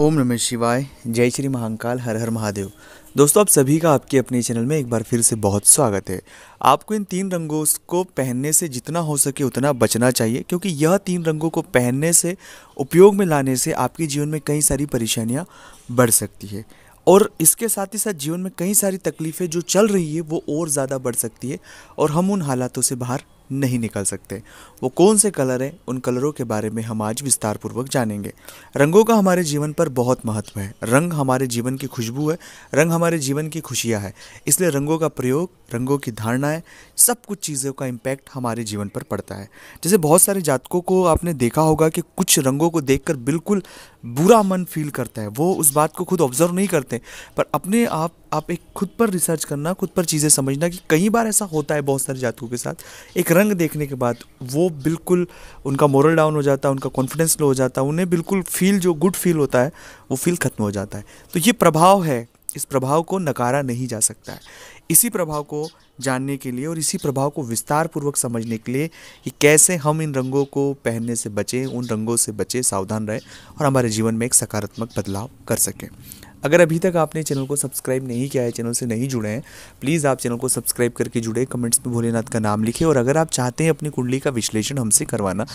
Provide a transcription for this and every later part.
ओम नमः शिवाय जय श्री महाकाल हर हर महादेव दोस्तों आप सभी का आपके अपने चैनल में एक बार फिर से बहुत स्वागत है आपको इन तीन रंगों को पहनने से जितना हो सके उतना बचना चाहिए क्योंकि यह तीन रंगों को पहनने से उपयोग में लाने से आपके जीवन में कई सारी परेशानियाँ बढ़ सकती है और इसके साथ ही साथ जीवन में कई सारी तकलीफ़ें जो चल रही है वो और ज़्यादा बढ़ सकती है और हम उन हालातों से बाहर नहीं निकल सकते वो कौन से कलर हैं उन कलरों के बारे में हम आज विस्तारपूर्वक जानेंगे रंगों का हमारे जीवन पर बहुत महत्व है रंग हमारे जीवन की खुशबू है रंग हमारे जीवन की खुशियाँ है इसलिए रंगों का प्रयोग रंगों की धारणाएँ सब कुछ चीज़ों का इम्पैक्ट हमारे जीवन पर पड़ता है जैसे बहुत सारे जातकों को आपने देखा होगा कि कुछ रंगों को देख बिल्कुल बुरा मन फील करता है वो उस बात को खुद ऑब्जर्व नहीं करते पर अपने आप आप एक खुद पर रिसर्च करना खुद पर चीज़ें समझना कि कई बार ऐसा होता है बहुत सारे जातकों के साथ एक रंग देखने के बाद वो बिल्कुल उनका मॉरल डाउन हो जाता है उनका कॉन्फिडेंस लो हो जाता है उन्हें बिल्कुल फील जो गुड फील होता है वो फील ख़त्म हो जाता है तो ये प्रभाव है इस प्रभाव को नकारा नहीं जा सकता है इसी प्रभाव को जानने के लिए और इसी प्रभाव को विस्तार पूर्वक समझने के लिए कि कैसे हम इन रंगों को पहनने से बचें उन रंगों से बचें सावधान रहें और हमारे जीवन में एक सकारात्मक बदलाव कर सकें अगर अभी तक आपने चैनल को सब्सक्राइब नहीं किया है चैनल से नहीं जुड़े हैं प्लीज़ आप चैनल को सब्सक्राइब करके जुड़े कमेंट्स में भोलेनाथ का नाम लिखें और अगर आप चाहते हैं अपनी कुंडली का विश्लेषण हमसे करवाना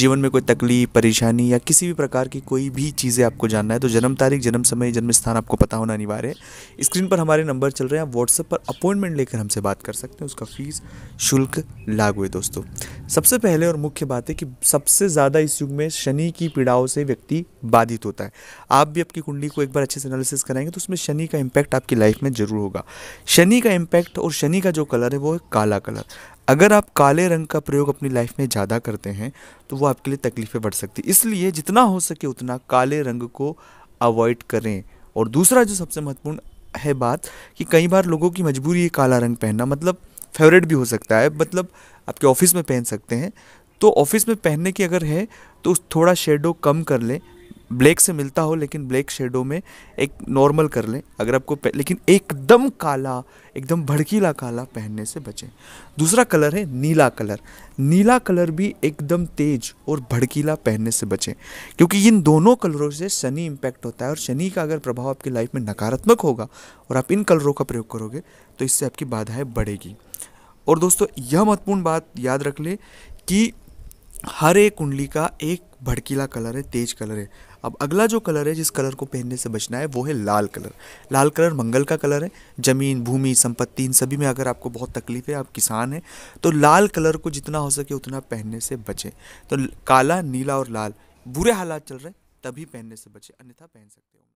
जीवन में कोई तकलीफ परेशानी या किसी भी प्रकार की कोई भी चीज़ें आपको जानना है तो जन्म तारीख जन्म समय जन्म स्थान आपको पता होना अनिवार्य है स्क्रीन पर हमारे नंबर चल रहे हैं आप व्हाट्सएप पर अपॉइंटमेंट लेकर हमसे बात कर सकते हैं उसका फीस शुल्क लागू है दोस्तों सबसे पहले और मुख्य बात है कि सबसे ज़्यादा इस युग में शनि की पीड़ाओं से व्यक्ति बाधित होता है आप भी अपनी कुंडली को एक बार अच्छे से नल एनालिसिस कराएंगे तो उसमें शनि का इम्पैक्ट आपकी लाइफ में ज़रूर होगा शनि का इम्पैक्ट और शनि का जो कलर है वो है काला कलर अगर आप काले रंग का प्रयोग अपनी लाइफ में ज़्यादा करते हैं तो वो आपके लिए तकलीफ़ें बढ़ सकती इसलिए जितना हो सके उतना काले रंग को अवॉइड करें और दूसरा जो सबसे महत्वपूर्ण है बात कि कई बार लोगों की मजबूरी है काला रंग पहनना मतलब फेवरेट भी हो सकता है मतलब आपके ऑफिस में पहन सकते हैं तो ऑफिस में पहनने की अगर है तो उस थोड़ा शेडो कम कर लें ब्लैक से मिलता हो लेकिन ब्लैक शेडो में एक नॉर्मल कर लें अगर आपको लेकिन एकदम काला एकदम भड़कीला काला पहनने से बचें दूसरा कलर है नीला कलर नीला कलर भी एकदम तेज और भड़कीला पहनने से बचें क्योंकि इन दोनों कलरों से शनि इम्पैक्ट होता है और शनि का अगर प्रभाव आपकी लाइफ में नकारात्मक होगा और आप इन कलरों का प्रयोग करोगे तो इससे आपकी बाधाएँ बढ़ेगी और दोस्तों यह महत्वपूर्ण बात याद रख लें कि हर एक कुंडली का एक भड़कीला कलर है तेज कलर है अब अगला जो कलर है जिस कलर को पहनने से बचना है वो है लाल कलर लाल कलर मंगल का कलर है ज़मीन भूमि संपत्ति इन सभी में अगर आपको बहुत तकलीफ है आप किसान हैं तो लाल कलर को जितना हो सके उतना पहनने से बचें तो काला नीला और लाल बुरे हालात चल रहे तभी पहनने से बचें अन्यथा पहन सकते हो